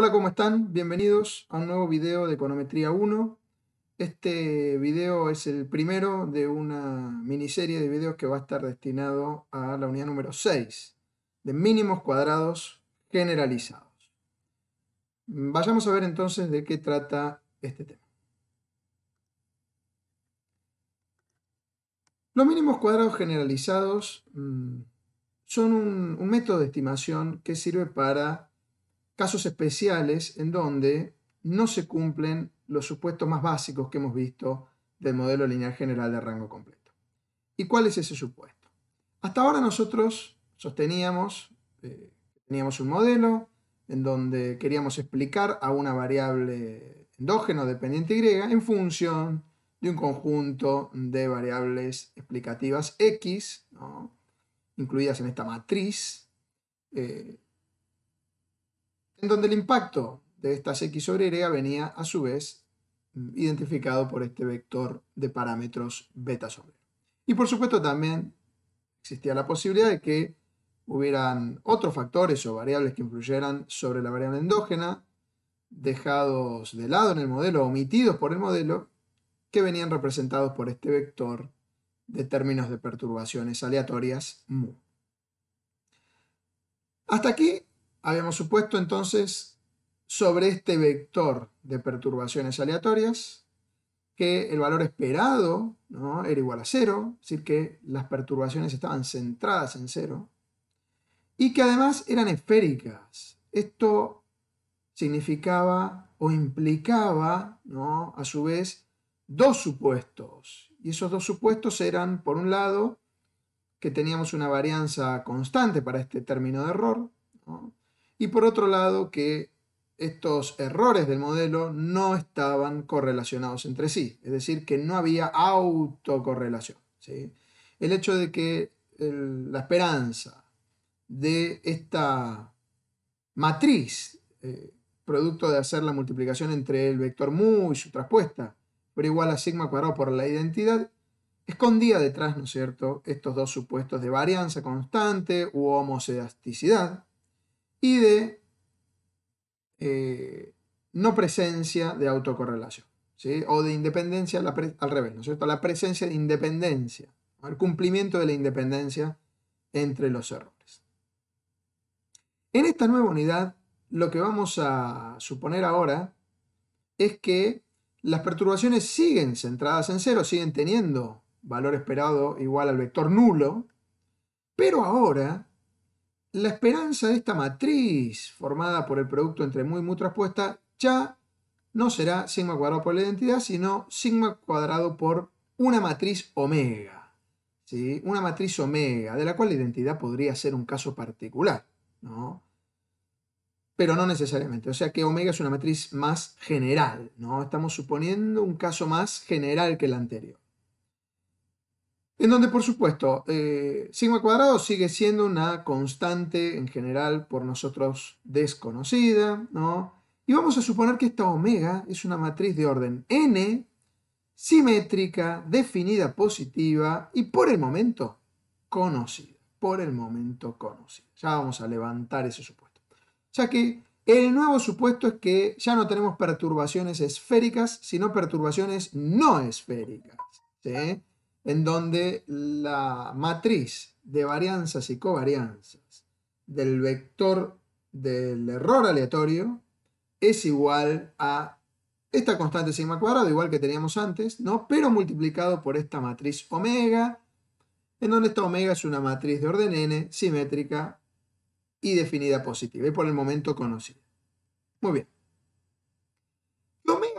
Hola, ¿cómo están? Bienvenidos a un nuevo video de Econometría 1. Este video es el primero de una miniserie de videos que va a estar destinado a la unidad número 6, de mínimos cuadrados generalizados. Vayamos a ver entonces de qué trata este tema. Los mínimos cuadrados generalizados mm, son un método de estimación que sirve para casos especiales en donde no se cumplen los supuestos más básicos que hemos visto del modelo lineal general de rango completo. ¿Y cuál es ese supuesto? Hasta ahora nosotros sosteníamos, eh, teníamos un modelo en donde queríamos explicar a una variable endógeno dependiente Y en función de un conjunto de variables explicativas X, incluidas en esta matriz, eh, en donde el impacto de estas x sobre y venía a su vez identificado por este vector de parámetros beta sobre. Y por supuesto también existía la posibilidad de que hubieran otros factores o variables que influyeran sobre la variable endógena, dejados de lado en el modelo, omitidos por el modelo, que venían representados por este vector de términos de perturbaciones aleatorias mu. Hasta aquí Habíamos supuesto entonces sobre este vector de perturbaciones aleatorias que el valor esperado era igual a cero, es decir, que las perturbaciones estaban centradas en cero, y que además eran esféricas. Esto significaba o implicaba, a su vez, dos supuestos. Y esos dos supuestos eran, por un lado, que teníamos una varianza constante para este término de error, y por otro lado que estos errores del modelo no estaban correlacionados entre sí, es decir, que no había autocorrelación. El hecho de que la esperanza de esta matriz, eh, producto de hacer la multiplicación entre el vector mu y su traspuesta, pero igual a sigma cuadrado por la identidad, escondía detrás, ¿no es cierto?, estos dos supuestos de varianza constante u homocedasticidad, y de eh, no presencia de autocorrelación, ¿sí? o de independencia al revés, ¿no es La presencia de independencia, el cumplimiento de la independencia entre los errores. En esta nueva unidad, lo que vamos a suponer ahora es que las perturbaciones siguen centradas en cero, siguen teniendo valor esperado igual al vector nulo, pero ahora la esperanza de esta matriz formada por el producto entre mu y mu traspuesta ya no será sigma cuadrado por la identidad, sino sigma cuadrado por una matriz omega. ¿sí? Una matriz omega, de la cual la identidad podría ser un caso particular, Pero no necesariamente. O sea que omega es una matriz más general, ¿no? Estamos suponiendo un caso más general que el anterior. En donde, por supuesto, eh, sigma cuadrado sigue siendo una constante en general por nosotros desconocida, ¿no? Y vamos a suponer que esta omega es una matriz de orden n, simétrica, definida positiva y por el momento conocida. Por el momento conocida. Ya vamos a levantar ese supuesto. Ya que el nuevo supuesto es que ya no tenemos perturbaciones esféricas, sino perturbaciones no esféricas. ¿sí? en donde la matriz de varianzas y covarianzas del vector del error aleatorio es igual a esta constante sigma cuadrado, igual que teníamos antes, ¿no? pero multiplicado por esta matriz omega, en donde esta omega es una matriz de orden n, simétrica y definida positiva, y por el momento conocida. Muy bien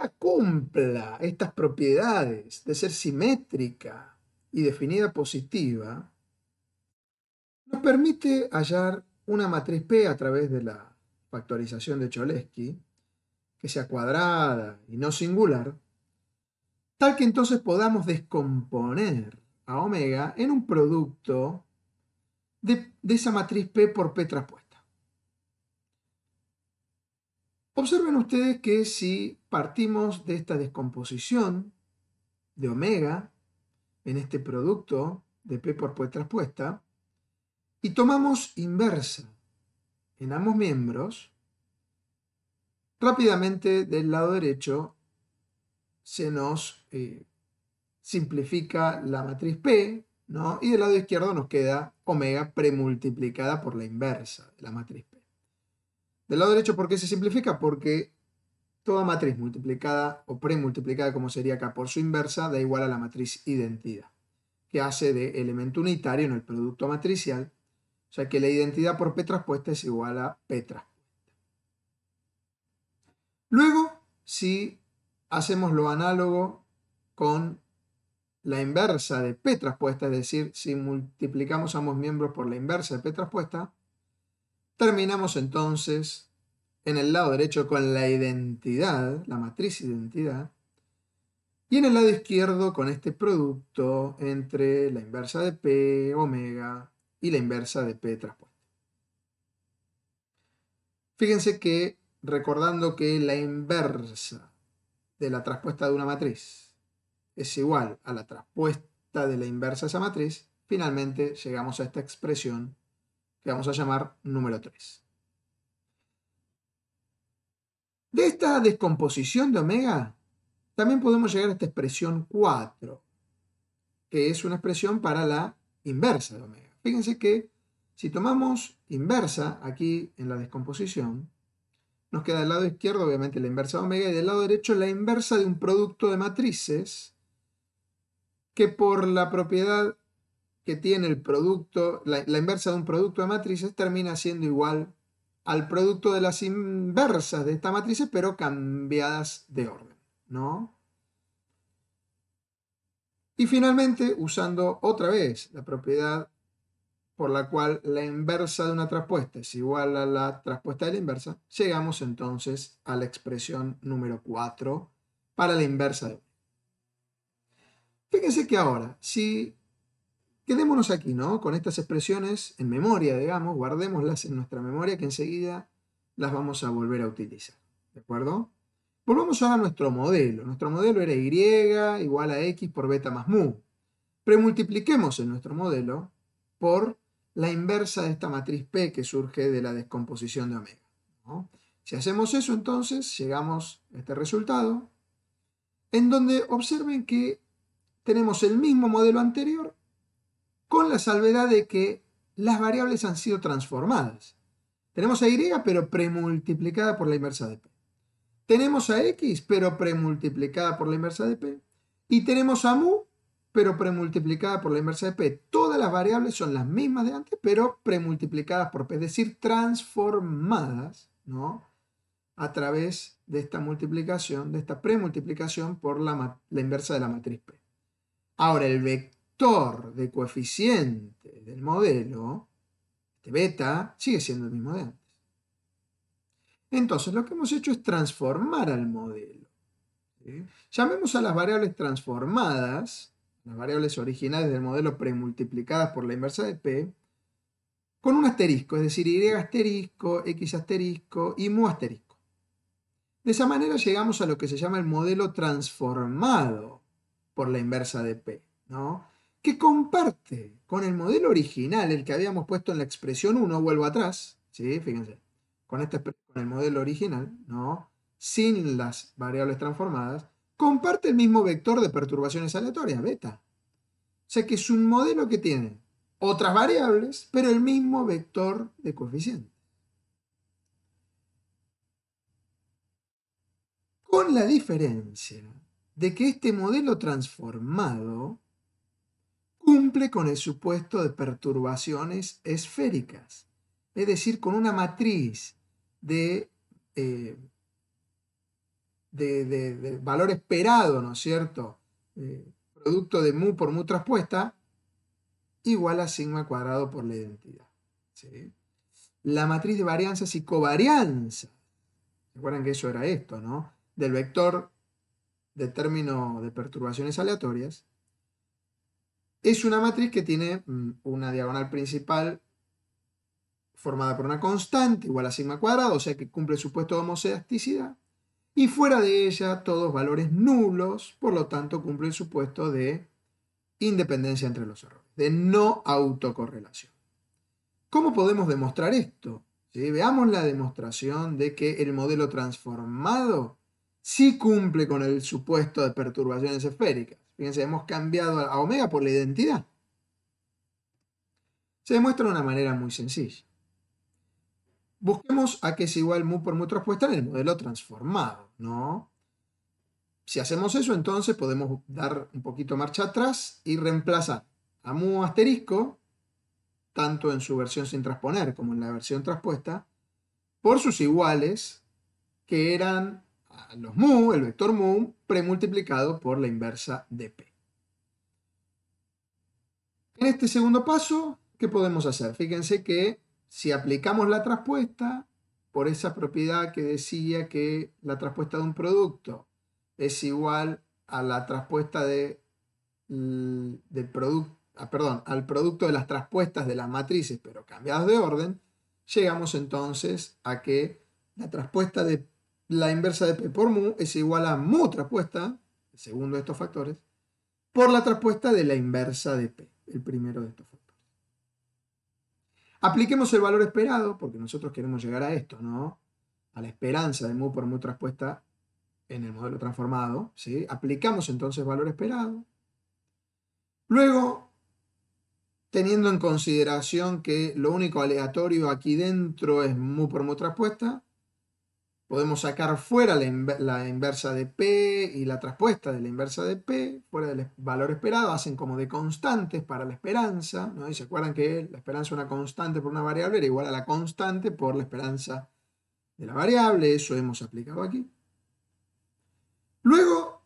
cumpla estas propiedades de ser simétrica y definida positiva, nos permite hallar una matriz P a través de la factorización de Cholesky, que sea cuadrada y no singular, tal que entonces podamos descomponer a omega en un producto de, de esa matriz P por P traspuesta. Observen ustedes que si partimos de esta descomposición de omega en este producto de P por P traspuesta y tomamos inversa en ambos miembros, rápidamente del lado derecho se nos eh, simplifica la matriz P, ¿no? Y del lado izquierdo nos queda omega premultiplicada por la inversa de la matriz del lado derecho, ¿por qué se simplifica? Porque toda matriz multiplicada o premultiplicada, como sería acá, por su inversa, da igual a la matriz identidad, que hace de elemento unitario en el producto matricial, o sea que la identidad por P traspuesta es igual a P traspuesta. Luego, si hacemos lo análogo con la inversa de P traspuesta, es decir, si multiplicamos ambos miembros por la inversa de P traspuesta, Terminamos entonces en el lado derecho con la identidad, la matriz identidad, y en el lado izquierdo con este producto entre la inversa de P, omega, y la inversa de P traspuesta. Fíjense que, recordando que la inversa de la traspuesta de una matriz es igual a la traspuesta de la inversa de esa matriz, finalmente llegamos a esta expresión que vamos a llamar número 3. De esta descomposición de omega, también podemos llegar a esta expresión 4, que es una expresión para la inversa de omega. Fíjense que si tomamos inversa aquí en la descomposición, nos queda del lado izquierdo obviamente la inversa de omega y del lado derecho la inversa de un producto de matrices que por la propiedad que tiene el producto, la, inversa de un producto de matrices termina siendo igual al producto de las inversas de esta matriz pero cambiadas de orden, ¿no? Y finalmente, usando otra vez la propiedad por la cual la inversa de una traspuesta es igual a la traspuesta de la inversa, llegamos entonces a la expresión número 4 para la inversa de Fíjense que ahora, si Quedémonos aquí, ¿no? Con estas expresiones en memoria, digamos, guardémoslas en nuestra memoria que enseguida las vamos a volver a utilizar. ¿De acuerdo? Volvamos ahora a nuestro modelo. Nuestro modelo era y igual a x por beta más mu. Premultipliquemos en nuestro modelo por la inversa de esta matriz P que surge de la descomposición de omega. Si hacemos eso entonces, llegamos a este resultado, en donde observen que tenemos el mismo modelo anterior, con la salvedad de que las variables han sido transformadas. Tenemos a Y, pero premultiplicada por la inversa de P. Tenemos a X, pero premultiplicada por la inversa de P. Y tenemos a mu, pero premultiplicada por la inversa de P. Todas las variables son las mismas de antes, pero premultiplicadas por P, es decir, transformadas, ¿no? A través de esta multiplicación, de esta premultiplicación por la, la inversa de la matriz P. Ahora, el vector de coeficiente del modelo, este beta, sigue siendo el mismo de antes. Entonces, lo que hemos hecho es transformar al modelo. Llamemos a las variables transformadas, las variables originales del modelo premultiplicadas por la inversa de P, con un asterisco, es decir, Y asterisco, X asterisco y mu asterisco. De esa manera llegamos a lo que se llama el modelo transformado por la inversa de P, ¿no? que comparte con el modelo original, el que habíamos puesto en la expresión 1, vuelvo atrás, ¿sí? fíjense, con, este, con el modelo original, ¿no? sin las variables transformadas, comparte el mismo vector de perturbaciones aleatorias, beta. O sea que es un modelo que tiene otras variables, pero el mismo vector de coeficiente. Con la diferencia de que este modelo transformado cumple con el supuesto de perturbaciones esféricas, es decir, con una matriz de, eh, de, valor esperado, ¿no es cierto? Eh, producto de mu por mu traspuesta, igual a sigma cuadrado por la identidad. La matriz de varianzas y covarianzas, recuerden que eso era esto, ¿no? Del vector de término de perturbaciones aleatorias, es una matriz que tiene mm, una diagonal principal formada por una constante igual a sigma cuadrado, o sea que cumple el supuesto de homoseasticidad, y fuera de ella todos valores nulos, por lo tanto cumple el supuesto de independencia entre los errores, de no autocorrelación. ¿Cómo podemos demostrar esto? Veamos la demostración de que el modelo transformado si cumple con el supuesto de perturbaciones esféricas. Fíjense, hemos cambiado a omega por la identidad. Se demuestra de una manera muy sencilla. Busquemos a que es igual mu por mu traspuesta en el modelo transformado, ¿no? Si hacemos eso, entonces podemos dar un poquito marcha atrás y reemplazar a mu asterisco, tanto en su versión sin transponer como en la versión traspuesta, por sus iguales, que eran los mu, el vector mu, premultiplicado por la inversa de P. En este segundo paso, ¿qué podemos hacer? Fíjense que si aplicamos la traspuesta, por esa propiedad que decía que la traspuesta de un producto es igual a la traspuesta de, del producto, ah, perdón, al producto de las traspuestas de las matrices, pero cambiadas de orden, llegamos entonces a que la traspuesta de la inversa de P por mu es igual a mu traspuesta, el segundo de estos factores, por la traspuesta de la inversa de P, el primero de estos factores. Apliquemos el valor esperado, porque nosotros queremos llegar a esto, ¿no? A la esperanza de mu por mu traspuesta en el modelo transformado, ¿sí? Aplicamos entonces valor esperado. Luego teniendo en consideración que lo único aleatorio aquí dentro es mu por mu traspuesta, Podemos sacar fuera la, inversa de P y la traspuesta de la inversa de P, fuera del valor esperado, hacen como de constantes para la esperanza, ¿no? Y se acuerdan que la esperanza de una constante por una variable era igual a la constante por la esperanza de la variable, eso hemos aplicado aquí. Luego,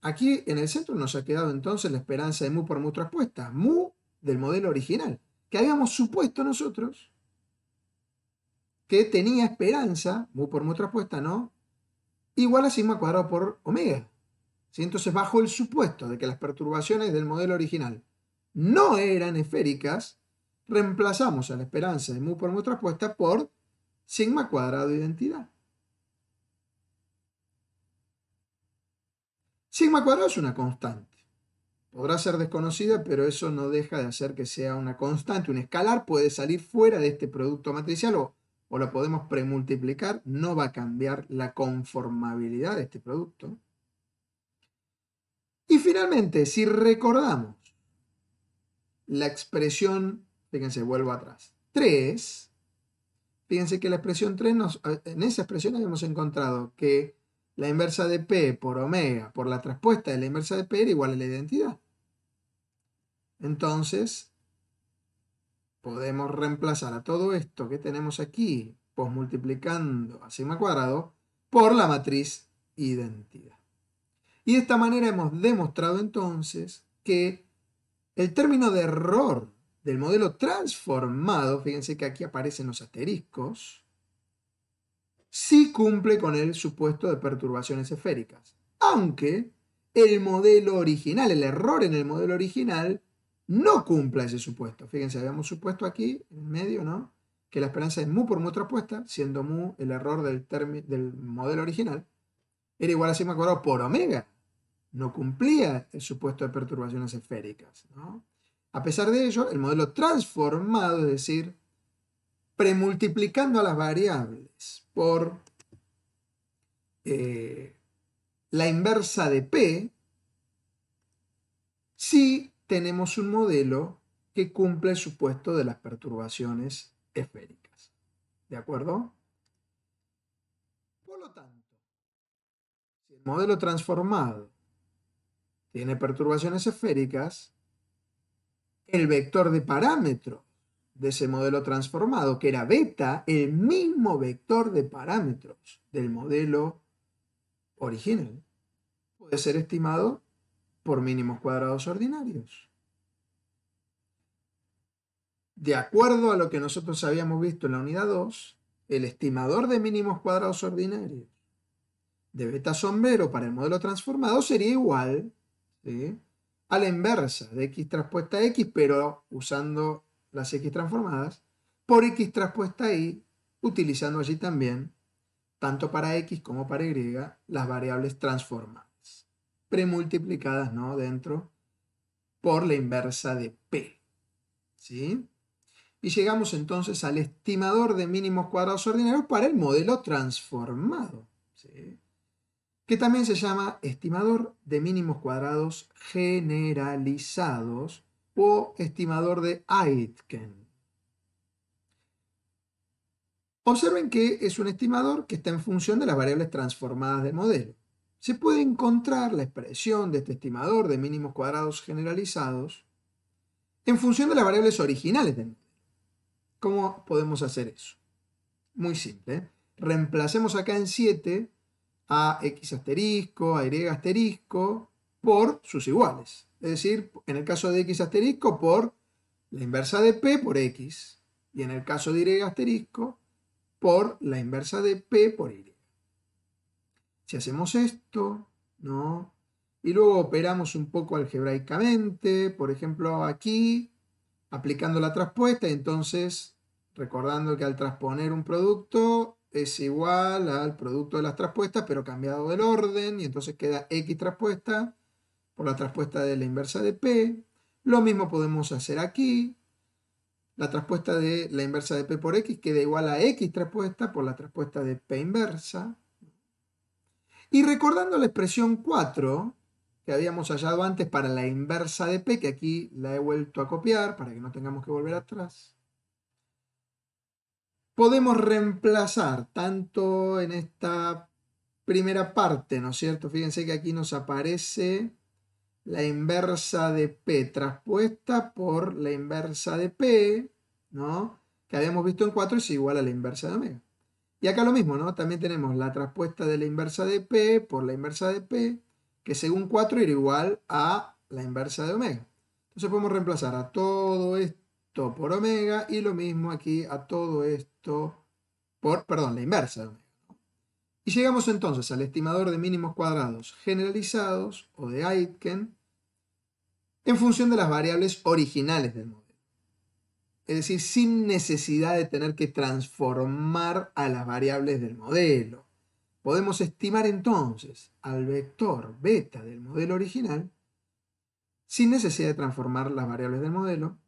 aquí en el centro nos ha quedado entonces la esperanza de mu por mu traspuesta, mu del modelo original, que habíamos supuesto nosotros que tenía esperanza, mu por mu traspuesta, ¿no? Igual a sigma cuadrado por omega. Entonces, bajo el supuesto de que las perturbaciones del modelo original no eran esféricas, reemplazamos a la esperanza de mu por mu traspuesta por sigma cuadrado de identidad. Sigma cuadrado es una constante. Podrá ser desconocida, pero eso no deja de hacer que sea una constante. Un escalar puede salir fuera de este producto matricial o o lo podemos premultiplicar, no va a cambiar la conformabilidad de este producto. Y finalmente, si recordamos la expresión, fíjense, vuelvo atrás, 3, fíjense que la expresión 3, en esa expresión habíamos encontrado que la inversa de P por omega por la traspuesta de la inversa de P era igual a la identidad. Entonces, Podemos reemplazar a todo esto que tenemos aquí, pues multiplicando a sigma cuadrado, por la matriz identidad. Y de esta manera hemos demostrado entonces que el término de error del modelo transformado, fíjense que aquí aparecen los asteriscos, sí cumple con el supuesto de perturbaciones esféricas. Aunque el modelo original, el error en el modelo original, no cumpla ese supuesto. Fíjense, habíamos supuesto aquí, en medio, ¿no? Que la esperanza es mu por mu traspuesta, siendo mu el error del, del modelo original, era igual a sigma cuadrado por omega. No cumplía el supuesto de perturbaciones esféricas, A pesar de ello, el modelo transformado, es decir, premultiplicando a las variables por eh, la inversa de P, si tenemos un modelo que cumple el supuesto de las perturbaciones esféricas. ¿De acuerdo? Por lo tanto, si el modelo transformado tiene perturbaciones esféricas, el vector de parámetro de ese modelo transformado, que era beta, el mismo vector de parámetros del modelo original, puede ser estimado por mínimos cuadrados ordinarios. De acuerdo a lo que nosotros habíamos visto en la unidad 2, el estimador de mínimos cuadrados ordinarios de beta sombrero para el modelo transformado sería igual a la inversa de x transpuesta a x, pero usando las x transformadas, por x transpuesta y, utilizando allí también, tanto para x como para y, las variables transformadas premultiplicadas, ¿no? Dentro por la inversa de P. Y llegamos entonces al estimador de mínimos cuadrados ordinarios para el modelo transformado. Que también se llama estimador de mínimos cuadrados generalizados o estimador de Aitken. Observen que es un estimador que está en función de las variables transformadas del modelo se puede encontrar la expresión de este estimador de mínimos cuadrados generalizados en función de las variables originales ¿Cómo podemos hacer eso? Muy simple. ¿eh? Reemplacemos acá en 7 a x asterisco, a y asterisco, por sus iguales. Es decir, en el caso de x asterisco, por la inversa de p por x. Y en el caso de y asterisco, por la inversa de p por y si hacemos esto, ¿no? Y luego operamos un poco algebraicamente, por ejemplo aquí, aplicando la traspuesta, entonces recordando que al transponer un producto es igual al producto de las traspuestas, pero cambiado del orden, y entonces queda x traspuesta por la traspuesta de la inversa de p. Lo mismo podemos hacer aquí. La traspuesta de la inversa de p por x queda igual a x traspuesta por la traspuesta de p inversa. Y recordando la expresión 4 que habíamos hallado antes para la inversa de P, que aquí la he vuelto a copiar para que no tengamos que volver atrás, podemos reemplazar tanto en esta primera parte, ¿no es cierto? Fíjense que aquí nos aparece la inversa de P traspuesta por la inversa de P, ¿no? Que habíamos visto en 4 es igual a la inversa de omega. Y acá lo mismo, ¿no? También tenemos la traspuesta de la inversa de P por la inversa de P, que según 4 era igual a la inversa de omega. Entonces podemos reemplazar a todo esto por omega y lo mismo aquí a todo esto por, perdón, la inversa de omega. Y llegamos entonces al estimador de mínimos cuadrados generalizados o de Aitken en función de las variables originales del modelo es decir, sin necesidad de tener que transformar a las variables del modelo. Podemos estimar entonces al vector beta del modelo original sin necesidad de transformar las variables del modelo,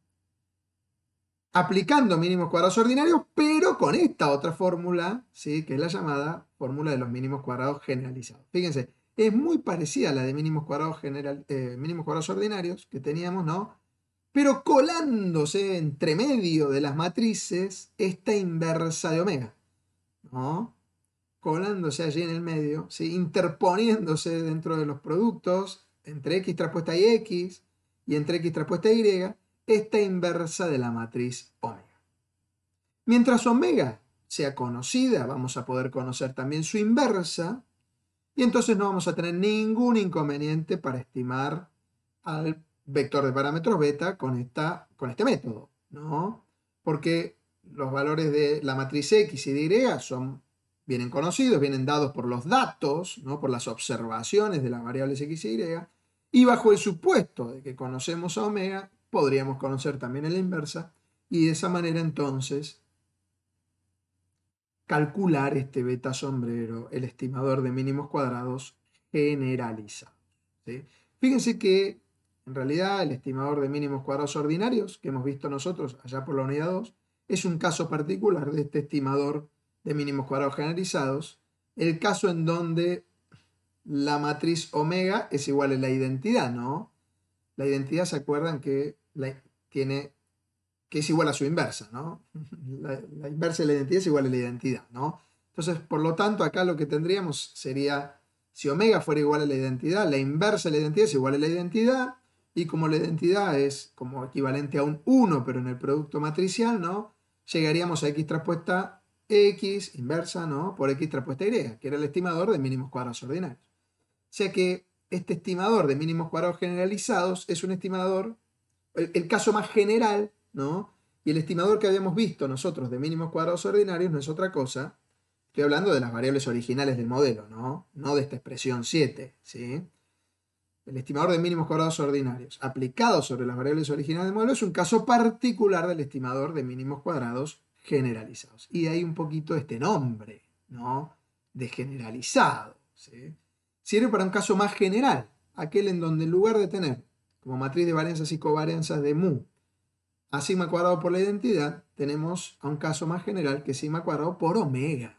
aplicando mínimos cuadrados ordinarios, pero con esta otra fórmula, ¿sí? que es la llamada fórmula de los mínimos cuadrados generalizados. Fíjense, es muy parecida a la de mínimos cuadrados, general, eh, mínimos cuadrados ordinarios que teníamos, ¿no? Pero colándose entre medio de las matrices esta inversa de omega. Colándose allí en el medio, ¿sí? interponiéndose dentro de los productos entre x traspuesta y x y entre x traspuesta y y, esta inversa de la matriz omega. Mientras omega sea conocida, vamos a poder conocer también su inversa, y entonces no vamos a tener ningún inconveniente para estimar al vector de parámetros beta con, esta, con este método, ¿no? Porque los valores de la matriz X y de Y son, vienen conocidos, vienen dados por los datos, ¿no? por las observaciones de las variables X y Y, y bajo el supuesto de que conocemos a omega, podríamos conocer también a la inversa, y de esa manera entonces calcular este beta sombrero, el estimador de mínimos cuadrados Generaliza Fíjense que en realidad, el estimador de mínimos cuadrados ordinarios que hemos visto nosotros allá por la unidad 2 es un caso particular de este estimador de mínimos cuadrados generalizados, el caso en donde la matriz omega es igual a la identidad, ¿no? La identidad, ¿se acuerdan que tiene que es igual a su inversa, ¿no? la, inversa de la identidad es igual a la identidad, ¿no? Entonces, por lo tanto, acá lo que tendríamos sería, si omega fuera igual a la identidad, la inversa de la identidad es igual a la identidad, y como la identidad es como equivalente a un 1, pero en el producto matricial, ¿no? Llegaríamos a x traspuesta x inversa, ¿no? Por x traspuesta y, que era el estimador de mínimos cuadrados ordinarios. O sea que este estimador de mínimos cuadrados generalizados es un estimador, el, caso más general, ¿no? Y el estimador que habíamos visto nosotros de mínimos cuadrados ordinarios no es otra cosa. Estoy hablando de las variables originales del modelo, ¿no? No de esta expresión 7, ¿sí? El estimador de mínimos cuadrados ordinarios aplicado sobre las variables originales del modelo es un caso particular del estimador de mínimos cuadrados generalizados. Y hay ahí un poquito este nombre, ¿no? De generalizado. ¿sí? Sirve para un caso más general, aquel en donde en lugar de tener como matriz de varianzas y covarianzas de mu a sigma cuadrado por la identidad, tenemos a un caso más general que sigma cuadrado por omega,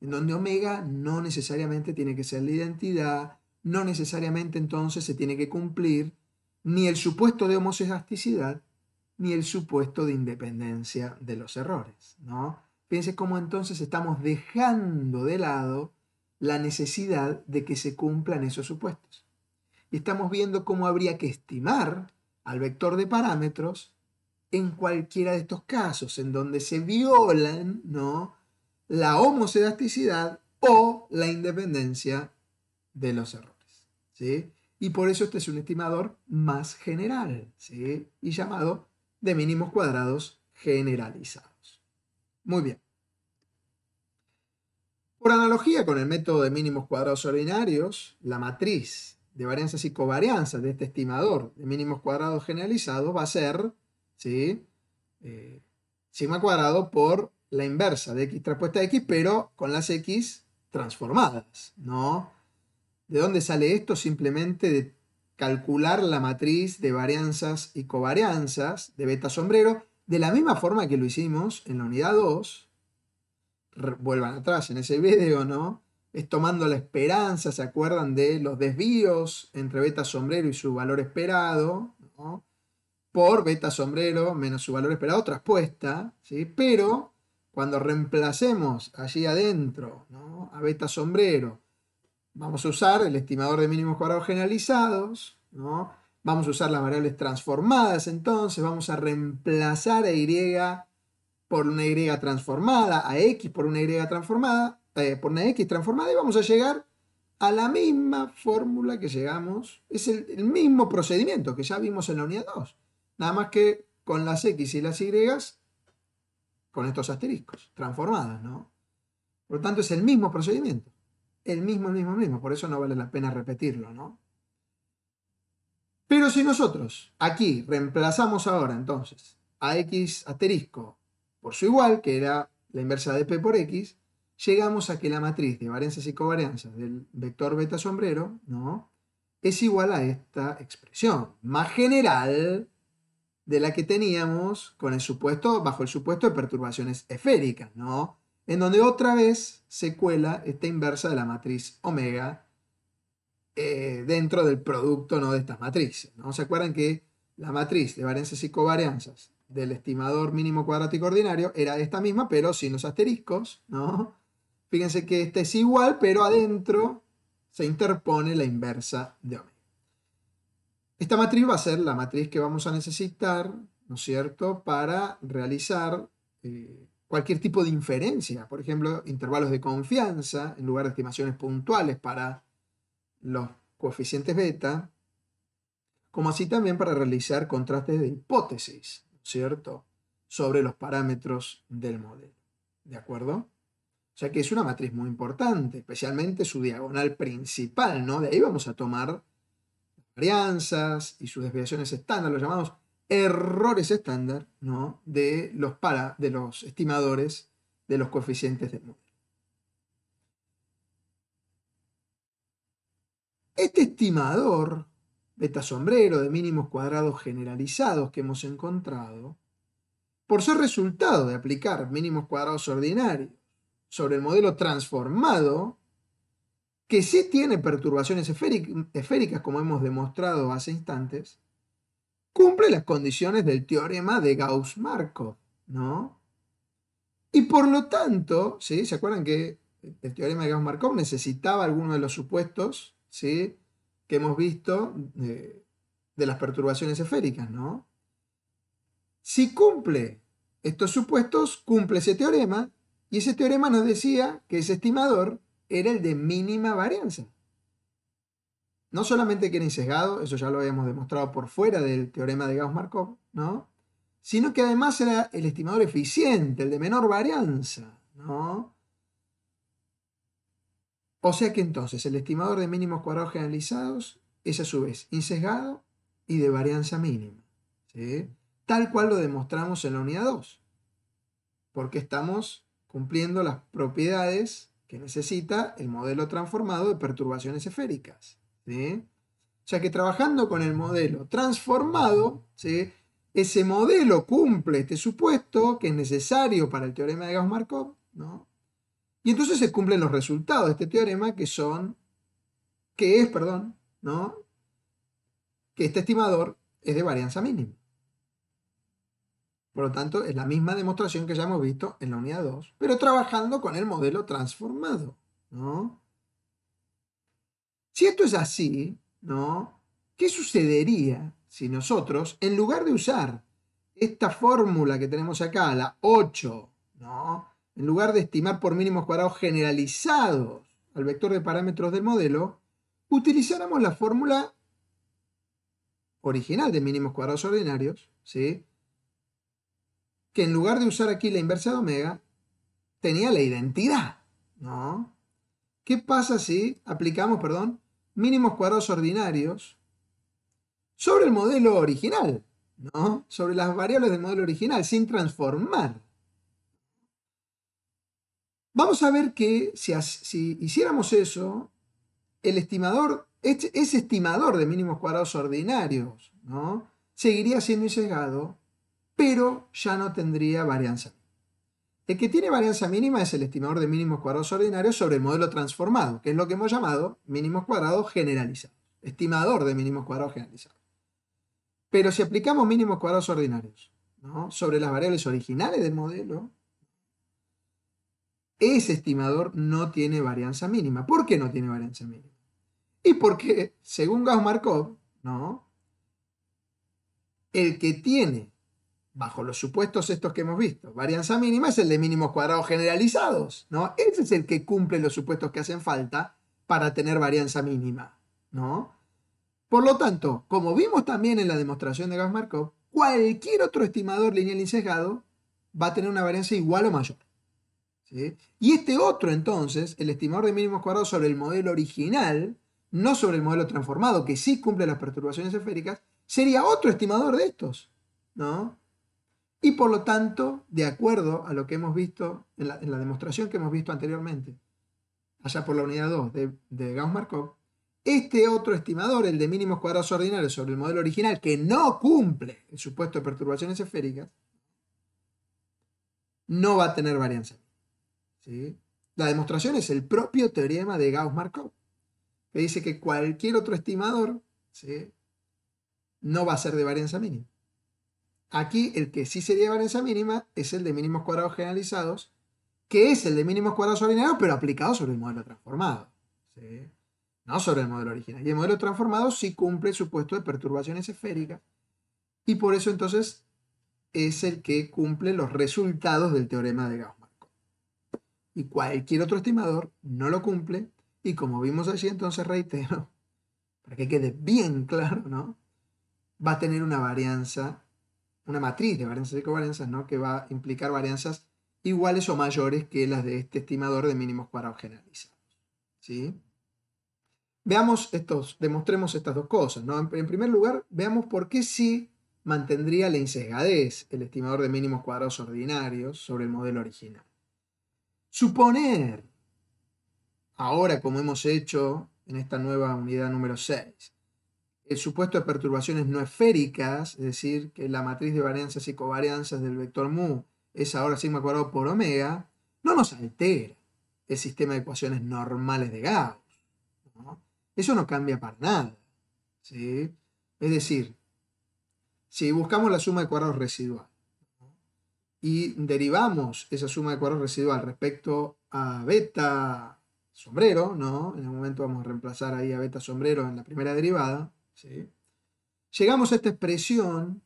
en donde omega no necesariamente tiene que ser la identidad, no necesariamente entonces se tiene que cumplir ni el supuesto de homocedasticidad ni el supuesto de independencia de los errores. ¿no? Fíjense cómo entonces estamos dejando de lado la necesidad de que se cumplan esos supuestos. Y estamos viendo cómo habría que estimar al vector de parámetros en cualquiera de estos casos, en donde se violan ¿no? la homosedasticidad o la independencia de los errores. Y por eso este es un estimador más general, Y llamado de mínimos cuadrados generalizados. Muy bien. Por analogía con el método de mínimos cuadrados ordinarios, la matriz de varianzas y covarianzas de este estimador de mínimos cuadrados generalizados va a ser ¿sí? Eh, sigma cuadrado por la inversa de x traspuesta a x, pero con las x transformadas, ¿no? ¿De dónde sale esto? Simplemente de calcular la matriz de varianzas y covarianzas de beta sombrero, de la misma forma que lo hicimos en la unidad 2, vuelvan atrás en ese video, ¿no? Es tomando la esperanza, ¿se acuerdan de los desvíos entre beta sombrero y su valor esperado? Por beta sombrero menos su valor esperado traspuesta, ¿sí? Pero cuando reemplacemos allí adentro ¿no? a beta sombrero Vamos a usar el estimador de mínimos cuadrados generalizados, ¿no? Vamos a usar las variables transformadas entonces, vamos a reemplazar a Y por una Y transformada, a X por una Y transformada, eh, por una X transformada y vamos a llegar a la misma fórmula que llegamos. Es el, mismo procedimiento que ya vimos en la unidad 2, nada más que con las X y las Y, con estos asteriscos, transformadas, ¿no? Por lo tanto, es el mismo procedimiento el mismo, el mismo, el mismo. Por eso no vale la pena repetirlo, ¿no? Pero si nosotros aquí reemplazamos ahora entonces a x asterisco por su igual, que era la inversa de p por x, llegamos a que la matriz de varianzas y covarianzas del vector beta sombrero, ¿no? Es igual a esta expresión, más general de la que teníamos con el supuesto, bajo el supuesto de perturbaciones esféricas, ¿no? en donde otra vez se cuela esta inversa de la matriz omega eh, dentro del producto ¿no? de estas matrices. ¿no? ¿Se acuerdan que la matriz de varianzas y covarianzas del estimador mínimo cuadrático ordinario era esta misma, pero sin los asteriscos? Fíjense que esta es igual, pero adentro se interpone la inversa de omega. Esta matriz va a ser la matriz que vamos a necesitar, ¿no es cierto?, para realizar eh, cualquier tipo de inferencia, por ejemplo, intervalos de confianza en lugar de estimaciones puntuales para los coeficientes beta, como así también para realizar contrastes de hipótesis, ¿cierto?, sobre los parámetros del modelo. ¿De acuerdo? O sea que es una matriz muy importante, especialmente su diagonal principal, ¿no? De ahí vamos a tomar varianzas y sus desviaciones estándar, los llamamos errores estándar de, los para, de los estimadores de los coeficientes de modelo. Este estimador beta sombrero de mínimos cuadrados generalizados que hemos encontrado, por ser resultado de aplicar mínimos cuadrados ordinarios sobre el modelo transformado, que sí tiene perturbaciones esféricas, como hemos demostrado hace instantes, cumple las condiciones del teorema de Gauss-Markov, ¿no? Y por lo tanto, ¿sí? ¿Se acuerdan que el teorema de Gauss-Markov necesitaba alguno de los supuestos, ¿sí? Que hemos visto de, eh, de las perturbaciones esféricas, ¿no? Si cumple estos supuestos, cumple ese teorema, y ese teorema nos decía que ese estimador era el de mínima varianza no solamente que era insesgado, eso ya lo habíamos demostrado por fuera del teorema de Gauss-Markov, sino que además era el estimador eficiente, el de menor varianza. O sea que entonces el estimador de mínimos cuadrados generalizados es a su vez incesgado y de varianza mínima. Tal cual lo demostramos en la unidad 2. Porque estamos cumpliendo las propiedades que necesita el modelo transformado de perturbaciones esféricas o sea que trabajando con el modelo transformado, ese modelo cumple este supuesto que es necesario para el teorema de Gauss-Markov, Y entonces se cumplen los resultados de este teorema que son, que es, perdón, Que este estimador es de varianza mínima. Por lo tanto, es la misma demostración que ya hemos visto en la unidad 2, pero trabajando con el modelo transformado, ¿no? Si esto es así, ¿no? ¿Qué sucedería si nosotros, en lugar de usar esta fórmula que tenemos acá, la 8, ¿no? En lugar de estimar por mínimos cuadrados generalizados al vector de parámetros del modelo, utilizáramos la fórmula original de mínimos cuadrados ordinarios, ¿sí? Que en lugar de usar aquí la inversa de omega, tenía la identidad, ¿no? ¿Qué pasa si aplicamos, perdón, mínimos cuadrados ordinarios sobre el modelo original, ¿no? Sobre las variables del modelo original, sin transformar. Vamos a ver que si, hiciéramos eso, el estimador, este, ese estimador de mínimos cuadrados ordinarios, ¿no? Seguiría siendo sesgado, pero ya no tendría varianza. El que tiene varianza mínima es el estimador de mínimos cuadrados ordinarios sobre el modelo transformado, que es lo que hemos llamado mínimos cuadrados generalizados, estimador de mínimos cuadrados generalizados. Pero si aplicamos mínimos cuadrados ordinarios sobre las variables originales del modelo, ese estimador no tiene varianza mínima. ¿Por qué no tiene varianza mínima? Y porque, según Gauss-Markov, ¿no? el que tiene bajo los supuestos estos que hemos visto, varianza mínima es el de mínimos cuadrados generalizados, ¿no? Ese es el que cumple los supuestos que hacen falta para tener varianza mínima, ¿no? Por lo tanto, como vimos también en la demostración de Gauss-Markov, cualquier otro estimador lineal insesgado va a tener una varianza igual o mayor. ¿sí? Y este otro, entonces, el estimador de mínimos cuadrados sobre el modelo original, no sobre el modelo transformado, que sí cumple las perturbaciones esféricas, sería otro estimador de estos, ¿no? y por lo tanto, de acuerdo a lo que hemos visto en la, demostración que hemos visto anteriormente, allá por la unidad 2 de, Gauss-Markov, este otro estimador, el de mínimos cuadrados ordinarios sobre el modelo original, que no cumple el supuesto de perturbaciones esféricas, no va a tener varianza. ¿Sí? La demostración es el propio teorema de Gauss-Markov, que dice que cualquier otro estimador no va a ser de varianza mínima. Aquí el que sí sería lleva mínima es el de mínimos cuadrados generalizados, que es el de mínimos cuadrados ordinarios, pero aplicado sobre el modelo transformado. No sobre el modelo original. Y el modelo transformado sí cumple el supuesto de perturbaciones esféricas. Y por eso entonces es el que cumple los resultados del teorema de Gauss-Markov. Y cualquier otro estimador no lo cumple. Y como vimos allí, entonces reitero, para que quede bien claro, ¿no? Va a tener una varianza una matriz de varianzas y covarianzas, ¿no? que va a implicar varianzas iguales o mayores que las de este estimador de mínimos cuadrados generalizados. ¿sí? Veamos estos, demostremos estas dos cosas. ¿no? En, primer lugar, veamos por qué sí mantendría la incesgadez el estimador de mínimos cuadrados ordinarios sobre el modelo original. Suponer, ahora como hemos hecho en esta nueva unidad número 6, el supuesto de perturbaciones no esféricas, es decir, que la matriz de varianzas y covarianzas del vector mu es ahora sigma cuadrado por omega, no nos altera el sistema de ecuaciones normales de Gauss. Eso no cambia para nada. Es decir, si buscamos la suma de cuadrados residual y derivamos esa suma de cuadrados residual respecto a beta sombrero, ¿no? En el momento vamos a reemplazar ahí a beta sombrero en la primera derivada, Llegamos a esta expresión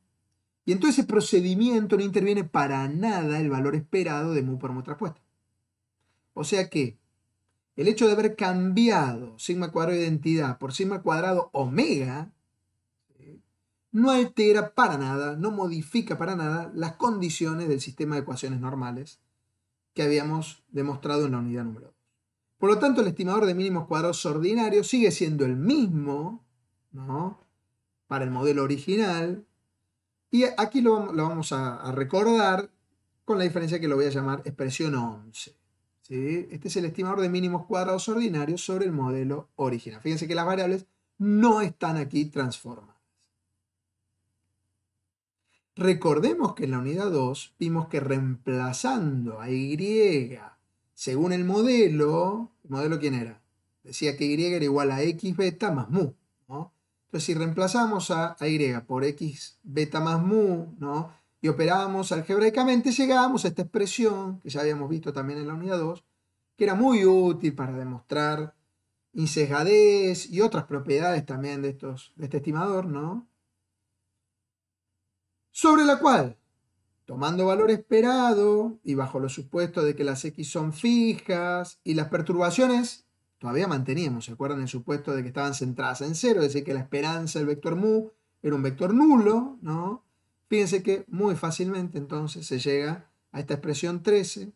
y entonces todo ese procedimiento no interviene para nada el valor esperado de mu por mu traspuesta. O sea que el hecho de haber cambiado sigma cuadrado identidad por sigma cuadrado omega no altera para nada, no modifica para nada las condiciones del sistema de ecuaciones normales que habíamos demostrado en la unidad número 2. Por lo tanto, el estimador de mínimos cuadrados ordinarios sigue siendo el mismo ¿no? Para el modelo original. Y aquí lo, vamos a, recordar con la diferencia que lo voy a llamar expresión 11. Este es el estimador de mínimos cuadrados ordinarios sobre el modelo original. Fíjense que las variables no están aquí transformadas. Recordemos que en la unidad 2 vimos que reemplazando a Y según el modelo, ¿el modelo quién era? Decía que Y era igual a X beta más mu. Entonces, si reemplazamos a, y por x beta más mu, ¿no? Y operábamos algebraicamente, llegábamos a esta expresión, que ya habíamos visto también en la unidad 2, que era muy útil para demostrar incesgadez y otras propiedades también de, estos, de este estimador, ¿no? Sobre la cual, tomando valor esperado y bajo lo supuesto de que las x son fijas y las perturbaciones todavía manteníamos, ¿se acuerdan? El supuesto de que estaban centradas en cero, es decir, que la esperanza del vector mu era un vector nulo, ¿no? Fíjense que muy fácilmente entonces se llega a esta expresión 13,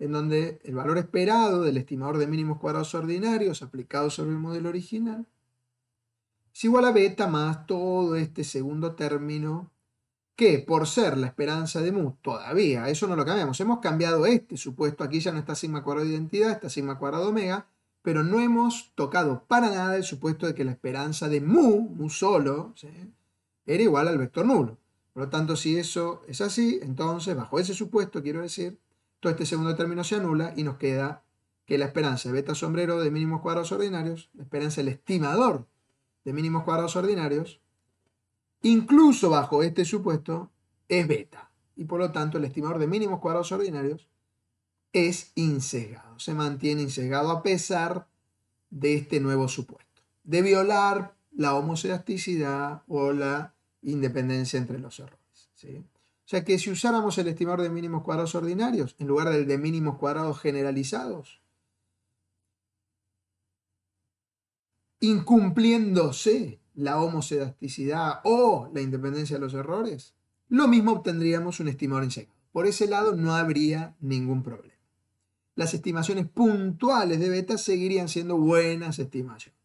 en donde el valor esperado del estimador de mínimos cuadrados ordinarios aplicado sobre el modelo original es igual a beta más todo este segundo término que por ser la esperanza de mu, todavía, eso no lo cambiamos, hemos cambiado este supuesto, aquí ya no está sigma cuadrado de identidad, está sigma cuadrado omega, pero no hemos tocado para nada el supuesto de que la esperanza de mu, mu solo, era igual al vector nulo. Por lo tanto, si eso es así, entonces, bajo ese supuesto, quiero decir, todo este segundo término se anula y nos queda que la esperanza de beta sombrero de mínimos cuadrados ordinarios, la esperanza del estimador de mínimos cuadrados ordinarios, incluso bajo este supuesto, es beta. Y por lo tanto, el estimador de mínimos cuadrados ordinarios es insegado, se mantiene insegado a pesar de este nuevo supuesto, de violar la homosedasticidad o la independencia entre los errores. ¿sí? O sea que si usáramos el estimador de mínimos cuadrados ordinarios en lugar del de mínimos cuadrados generalizados, incumpliéndose la homoselasticidad o la independencia de los errores, lo mismo obtendríamos un estimador insegado. Por ese lado no habría ningún problema las estimaciones puntuales de beta seguirían siendo buenas estimaciones.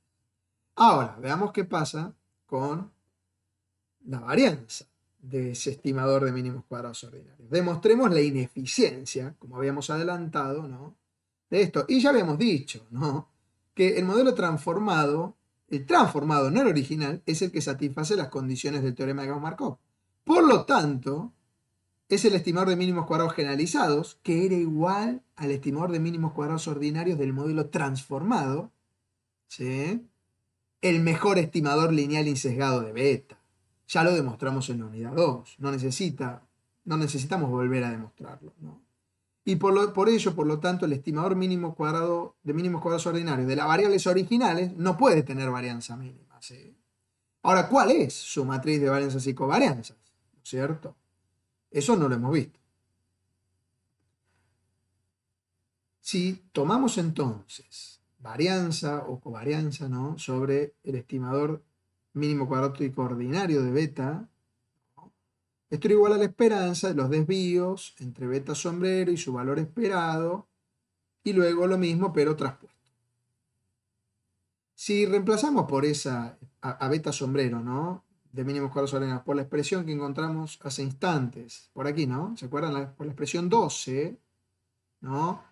Ahora, veamos qué pasa con la varianza de ese estimador de mínimos cuadrados ordinarios. Demostremos la ineficiencia, como habíamos adelantado, de esto. Y ya habíamos dicho que el modelo transformado, el transformado, no el original, es el que satisface las condiciones del teorema de Gauss-Markov. Por lo tanto, es el estimador de mínimos cuadrados generalizados, que era igual al estimador de mínimos cuadrados ordinarios del modelo transformado, ¿sí? el mejor estimador lineal insesgado de beta. Ya lo demostramos en la unidad 2, no, necesita, no necesitamos volver a demostrarlo. Y por, por, ello, por lo tanto, el estimador mínimo cuadrado de mínimos cuadrados ordinarios de las variables originales no puede tener varianza mínima. Ahora, ¿cuál es su matriz de varianzas y covarianzas? cierto? Eso no lo hemos visto. Si tomamos entonces varianza o covarianza ¿no? sobre el estimador mínimo cuadrático ordinario de beta, esto es igual a la esperanza de los desvíos entre beta sombrero y su valor esperado, y luego lo mismo pero traspuesto. Si reemplazamos por esa a beta sombrero, ¿no? de mínimos cuadros ordenados por la expresión que encontramos hace instantes, por aquí, ¿no? ¿Se acuerdan? por la expresión 12, ¿no?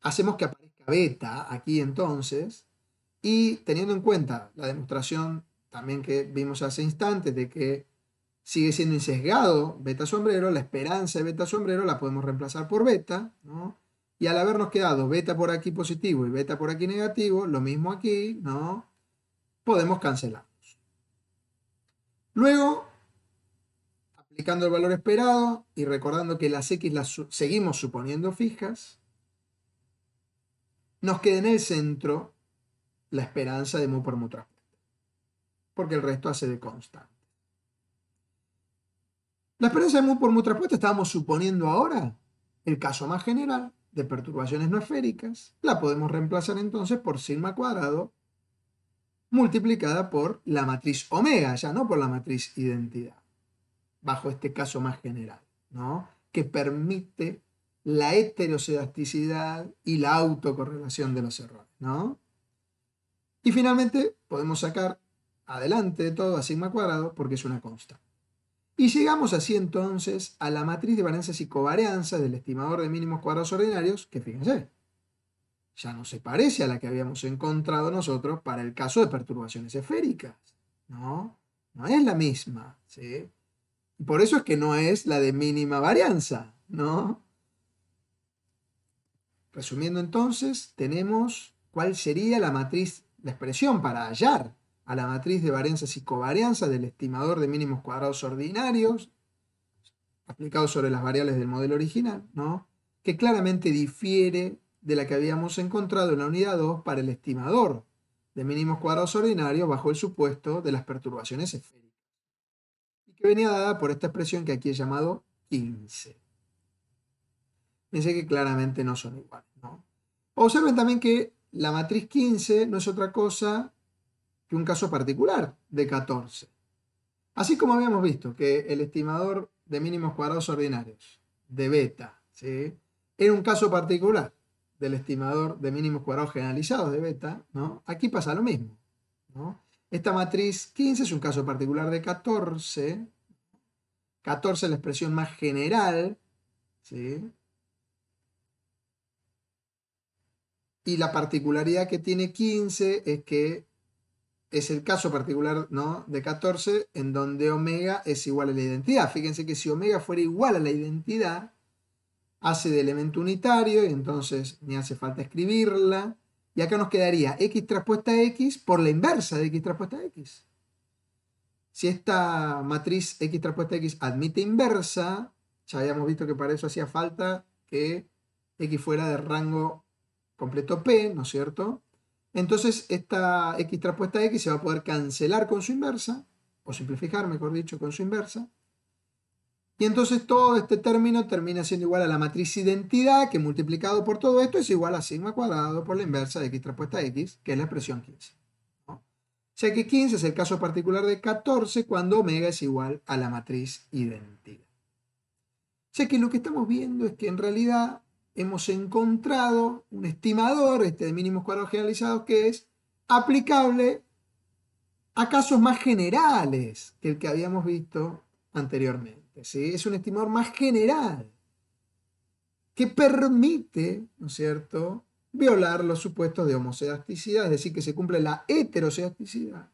Hacemos que aparezca beta aquí entonces, y teniendo en cuenta la demostración también que vimos hace instantes de que sigue siendo insesgado beta sombrero, la esperanza de beta sombrero la podemos reemplazar por beta, ¿no? Y al habernos quedado beta por aquí positivo y beta por aquí negativo, lo mismo aquí, ¿no? Podemos cancelar. Luego, aplicando el valor esperado y recordando que las X las seguimos suponiendo fijas, nos queda en el centro la esperanza de mu por mu transpuesta, porque el resto hace de constante. La esperanza de mu por mu transpuesta estábamos suponiendo ahora el caso más general de perturbaciones no esféricas, la podemos reemplazar entonces por sigma cuadrado multiplicada por la matriz omega, ya no por la matriz identidad, bajo este caso más general, ¿no? que permite la heterocedasticidad y la autocorrelación de los errores. ¿no? Y finalmente podemos sacar adelante de todo a sigma cuadrado porque es una constante. Y llegamos así entonces a la matriz de varianzas y covarianzas del estimador de mínimos cuadrados ordinarios, que fíjense, ya no se parece a la que habíamos encontrado nosotros para el caso de perturbaciones esféricas, ¿no? No es la misma, ¿sí? Por eso es que no es la de mínima varianza, ¿no? Resumiendo entonces, tenemos cuál sería la matriz, la expresión para hallar a la matriz de varianzas y covarianza del estimador de mínimos cuadrados ordinarios aplicado sobre las variables del modelo original, ¿no? Que claramente difiere de la que habíamos encontrado en la unidad 2 para el estimador de mínimos cuadrados ordinarios bajo el supuesto de las perturbaciones esféricas, y que venía dada por esta expresión que aquí he llamado 15. Dice que claramente no son iguales. Observen también que la matriz 15 no es otra cosa que un caso particular de 14. Así como habíamos visto que el estimador de mínimos cuadrados ordinarios de beta ¿sí? era un caso particular del estimador de mínimos cuadrados generalizados de beta, ¿no? aquí pasa lo mismo. Esta matriz 15 es un caso particular de 14. 14 es la expresión más general. ¿sí? Y la particularidad que tiene 15 es que es el caso particular ¿no? de 14 en donde omega es igual a la identidad. Fíjense que si omega fuera igual a la identidad, hace de elemento unitario y entonces ni hace falta escribirla. Y acá nos quedaría x traspuesta x por la inversa de x traspuesta x. Si esta matriz x traspuesta x admite inversa, ya habíamos visto que para eso hacía falta que x fuera de rango completo P, ¿no es cierto? Entonces esta x traspuesta x se va a poder cancelar con su inversa, o simplificar, mejor dicho, con su inversa. Y entonces todo este término termina siendo igual a la matriz identidad, que multiplicado por todo esto es igual a sigma cuadrado por la inversa de x traspuesta a x, que es la expresión 15. sé O que 15 es el caso particular de 14 cuando omega es igual a la matriz identidad. O que lo que estamos viendo es que en realidad hemos encontrado un estimador este de mínimos cuadrados generalizados que es aplicable a casos más generales que el que habíamos visto anteriormente es un estimador más general que permite, ¿no es cierto?, violar los supuestos de homocedasticidad, es decir, que se cumple la heteroseasticidad.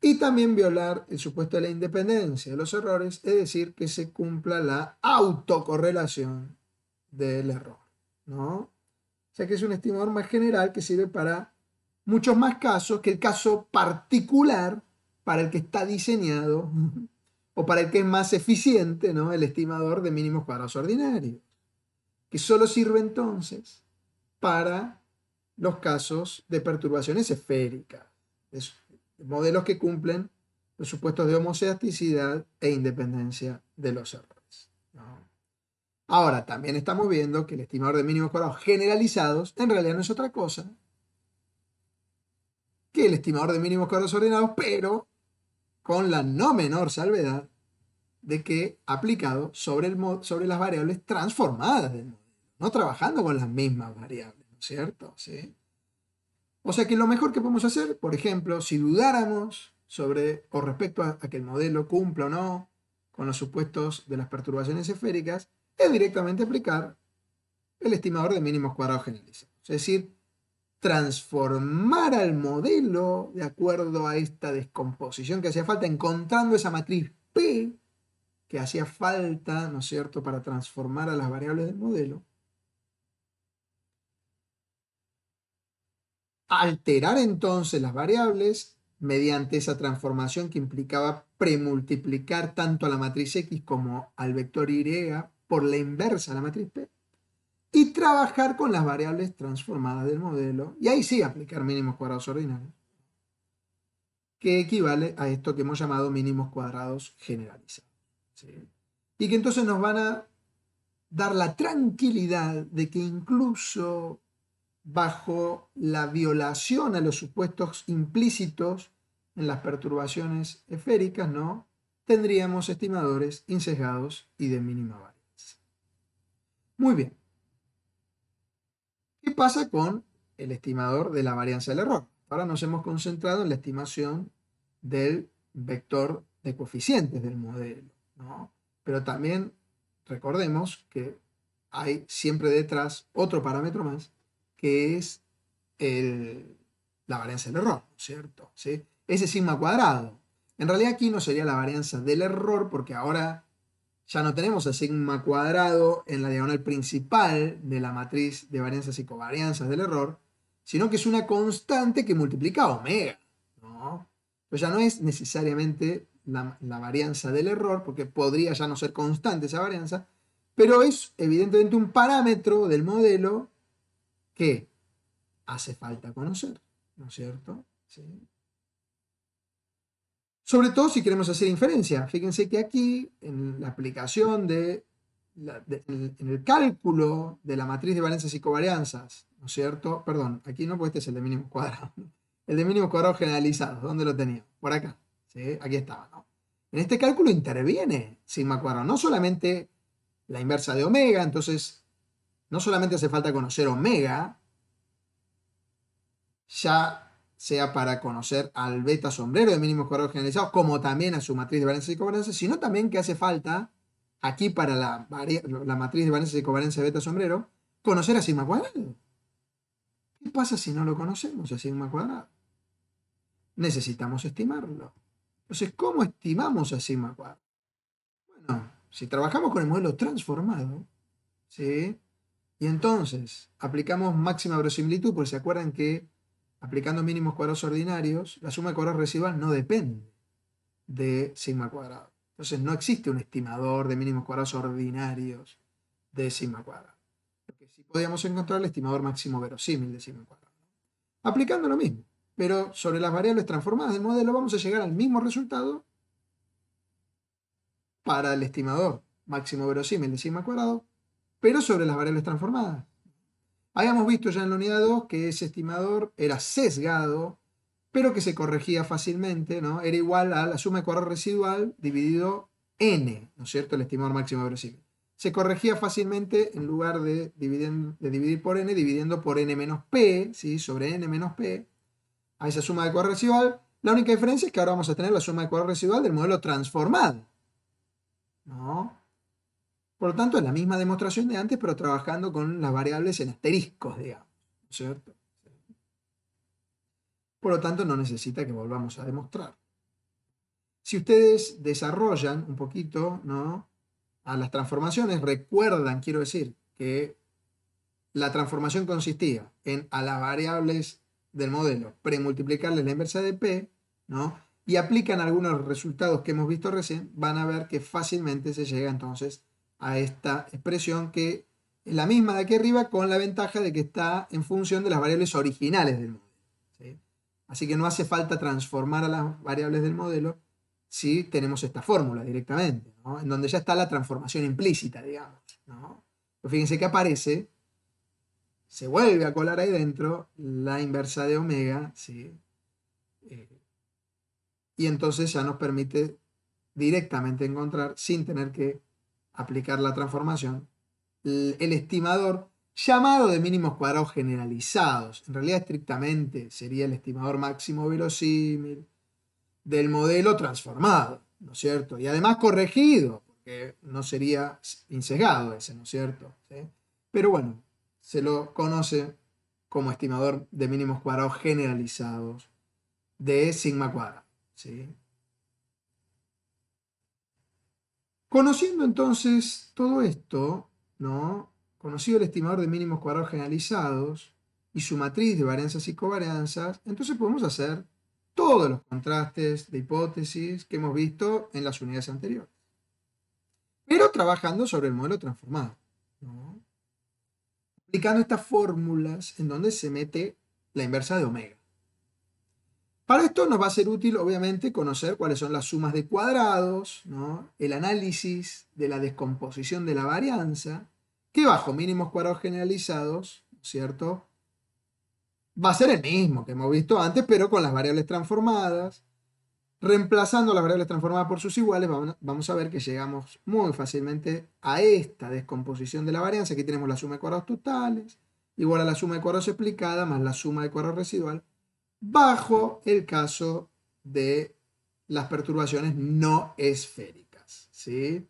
Y también violar el supuesto de la independencia de los errores, es decir, que se cumpla la autocorrelación del error. ¿no? O sea que es un estimador más general que sirve para muchos más casos que el caso particular para el que está diseñado o para el que es más eficiente, ¿no? El estimador de mínimos cuadrados ordinarios, que solo sirve entonces para los casos de perturbaciones esféricas, modelos que cumplen los supuestos de homoceasticidad e independencia de los errores. Ahora, también estamos viendo que el estimador de mínimos cuadrados generalizados en realidad no es otra cosa que el estimador de mínimos cuadrados ordenados, pero con la no menor salvedad de que aplicado sobre, el sobre las variables transformadas del modelo, no trabajando con las mismas variables, ¿no es cierto? ¿Sí? O sea que lo mejor que podemos hacer, por ejemplo, si dudáramos sobre o respecto a, a que el modelo cumpla o no con los supuestos de las perturbaciones esféricas, es directamente aplicar el estimador de mínimos cuadrados generalizados. Es decir, transformar al modelo de acuerdo a esta descomposición que hacía falta, encontrando esa matriz P que hacía falta, ¿no es cierto?, para transformar a las variables del modelo. Alterar entonces las variables mediante esa transformación que implicaba premultiplicar tanto a la matriz X como al vector Y por la inversa de la matriz P y trabajar con las variables transformadas del modelo y ahí sí aplicar mínimos cuadrados ordinarios, que equivale a esto que hemos llamado mínimos cuadrados generalizados. Y que entonces nos van a dar la tranquilidad de que incluso bajo la violación a los supuestos implícitos en las perturbaciones esféricas, ¿no? Tendríamos estimadores insesgados y de mínima varianza. Muy bien. ¿Qué pasa con el estimador de la varianza del error? Ahora nos hemos concentrado en la estimación del vector de coeficientes del modelo, ¿no? Pero también recordemos que hay siempre detrás otro parámetro más, que es la varianza del error, ¿cierto? ¿Sí? Ese sigma cuadrado. En realidad aquí no sería la varianza del error, porque ahora ya no tenemos a sigma cuadrado en la diagonal principal de la matriz de varianzas y covarianzas del error, sino que es una constante que multiplica omega. ¿no? ya no es necesariamente la, la varianza del error, porque podría ya no ser constante esa varianza, pero es evidentemente un parámetro del modelo que hace falta conocer, ¿no es cierto? ¿Sí? Sobre todo si queremos hacer inferencia. Fíjense que aquí, en la aplicación de, en el cálculo de la matriz de valencias y covarianzas, ¿no es cierto? Perdón, aquí no, porque este es el de mínimo cuadrado. El de mínimo cuadrado generalizado, ¿dónde lo tenía? Por acá, Aquí estaba, ¿no? En este cálculo interviene sigma cuadrado, no solamente la inversa de omega, entonces no solamente hace falta conocer omega, ya sea para conocer al beta sombrero de mínimos cuadrados generalizados, como también a su matriz de varianza y covarianza, sino también que hace falta, aquí para la, matriz de varianza y covarianza de beta sombrero, conocer a sigma cuadrado. ¿Qué pasa si no lo conocemos a sigma cuadrado? Necesitamos estimarlo. Entonces, ¿cómo estimamos a sigma cuadrado? Bueno, si trabajamos con el modelo transformado, ¿sí? Y entonces aplicamos máxima verosimilitud, porque se acuerdan que aplicando mínimos cuadrados ordinarios, la suma de cuadrados residual no depende de sigma cuadrado. Entonces no existe un estimador de mínimos cuadrados ordinarios de sigma cuadrado. Porque sí podíamos encontrar el estimador máximo verosímil de sigma cuadrado. Aplicando lo mismo, pero sobre las variables transformadas del modelo vamos a llegar al mismo resultado para el estimador máximo verosímil de sigma cuadrado, pero sobre las variables transformadas. Habíamos visto ya en la unidad 2 que ese estimador era sesgado, pero que se corregía fácilmente, ¿no? Era igual a la suma de cuadro residual dividido n, ¿no es cierto? El estimador máximo residual Se corregía fácilmente en lugar de, dividir por n, dividiendo por n menos p, ¿sí? Sobre n menos p, a esa suma de cuadro residual. La única diferencia es que ahora vamos a tener la suma de cuadro residual del modelo transformado. ¿No? Por lo tanto, es la misma demostración de antes, pero trabajando con las variables en asteriscos, digamos, ¿cierto? Por lo tanto, no necesita que volvamos a demostrar. Si ustedes desarrollan un poquito ¿no? a las transformaciones, recuerdan, quiero decir, que la transformación consistía en a las variables del modelo premultiplicarles la inversa de P, ¿no? y aplican algunos resultados que hemos visto recién, van a ver que fácilmente se llega entonces a a esta expresión que es la misma de aquí arriba con la ventaja de que está en función de las variables originales del modelo. Así que no hace falta transformar a las variables del modelo si tenemos esta fórmula directamente, en donde ya está la transformación implícita, digamos. fíjense que aparece, se vuelve a colar ahí dentro la inversa de omega, ¿sí? Eh, y entonces ya nos permite directamente encontrar sin tener que aplicar la transformación, el estimador llamado de mínimos cuadrados generalizados, en realidad estrictamente sería el estimador máximo verosímil del modelo transformado, ¿no es cierto? Y además corregido, porque no sería insegado ese, ¿no es cierto? Pero bueno, se lo conoce como estimador de mínimos cuadrados generalizados de sigma cuadrado, ¿sí? Conociendo entonces todo esto, ¿no? conocido el estimador de mínimos cuadrados generalizados y su matriz de varianzas y covarianzas, entonces podemos hacer todos los contrastes de hipótesis que hemos visto en las unidades anteriores. Pero trabajando sobre el modelo transformado. Aplicando estas fórmulas en donde se mete la inversa de omega. Para esto nos va a ser útil, obviamente, conocer cuáles son las sumas de cuadrados, ¿no? el análisis de la descomposición de la varianza, que bajo mínimos cuadrados generalizados, ¿cierto? Va a ser el mismo que hemos visto antes, pero con las variables transformadas. Reemplazando las variables transformadas por sus iguales, vamos a ver que llegamos muy fácilmente a esta descomposición de la varianza. Aquí tenemos la suma de cuadrados totales, igual a la suma de cuadrados explicada, más la suma de cuadrados residual, bajo el caso de las perturbaciones no esféricas. ¿sí?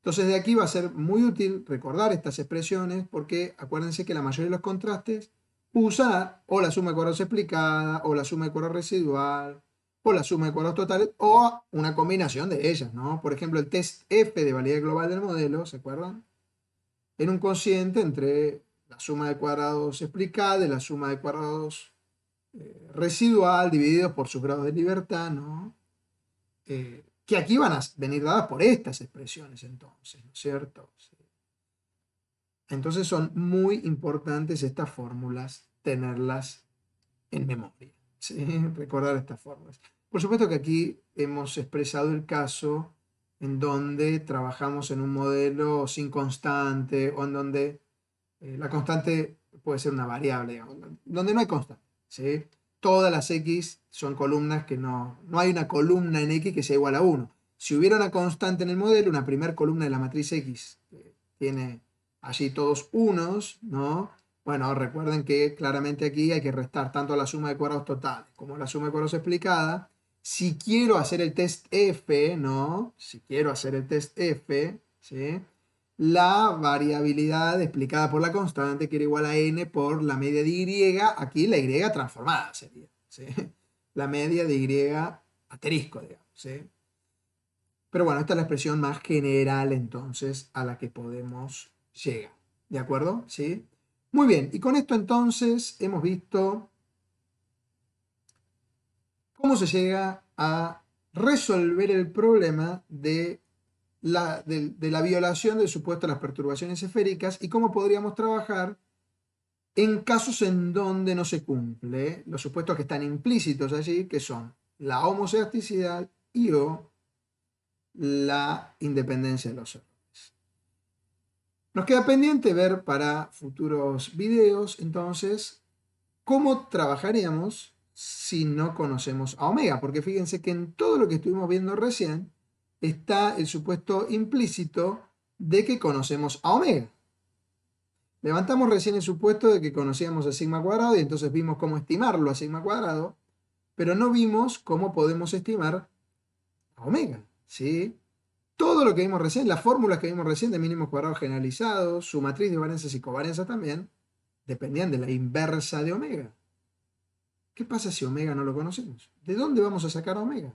Entonces de aquí va a ser muy útil recordar estas expresiones porque acuérdense que la mayoría de los contrastes usa o la suma de cuadrados explicada o la suma de cuadrados residual o la suma de cuadrados totales o una combinación de ellas. ¿no? Por ejemplo, el test F de validez global del modelo, ¿se acuerdan? En un consciente entre la suma de cuadrados explicada y la suma de cuadrados eh, residual dividido por su grado de libertad, eh, que aquí van a venir dadas por estas expresiones entonces, ¿no es cierto? Entonces son muy importantes estas fórmulas, tenerlas en memoria, recordar estas fórmulas. Por supuesto que aquí hemos expresado el caso en donde trabajamos en un modelo sin constante o en donde eh, la constante puede ser una variable, donde no hay constante. ¿sí? Todas las X son columnas que no... No hay una columna en X que sea igual a 1. Si hubiera una constante en el modelo, una primera columna de la matriz X eh, tiene allí todos unos, ¿no? Bueno, recuerden que claramente aquí hay que restar tanto la suma de cuadrados total como la suma de cuadrados explicada. Si quiero hacer el test F, ¿no? Si quiero hacer el test F, ¿sí? la variabilidad explicada por la constante que era igual a n por la media de y, aquí la y transformada sería, La media de y asterisco, digamos, ¿sí? Pero bueno, esta es la expresión más general entonces a la que podemos llegar, ¿de acuerdo? ¿Sí? Muy bien, y con esto entonces hemos visto cómo se llega a resolver el problema de de, la violación del supuesto de las perturbaciones esféricas y cómo podríamos trabajar en casos en donde no se cumple los supuestos que están implícitos allí, que son la homoseasticidad y o la independencia de los errores. Nos queda pendiente ver para futuros videos, entonces, cómo trabajaríamos si no conocemos a omega, porque fíjense que en todo lo que estuvimos viendo recién, está el supuesto implícito de que conocemos a omega. Levantamos recién el supuesto de que conocíamos a sigma cuadrado y entonces vimos cómo estimarlo a sigma cuadrado, pero no vimos cómo podemos estimar a omega. ¿sí? Todo lo que vimos recién, las fórmulas que vimos recién de mínimos cuadrados generalizados, su matriz de varianzas y covarianzas también, dependían de la inversa de omega. ¿Qué pasa si omega no lo conocemos? ¿De dónde vamos a sacar omega?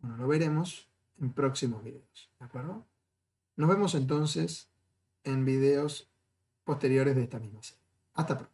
Bueno, lo veremos en próximos videos. ¿De acuerdo? Nos vemos entonces en videos posteriores de esta misma serie. Hasta pronto.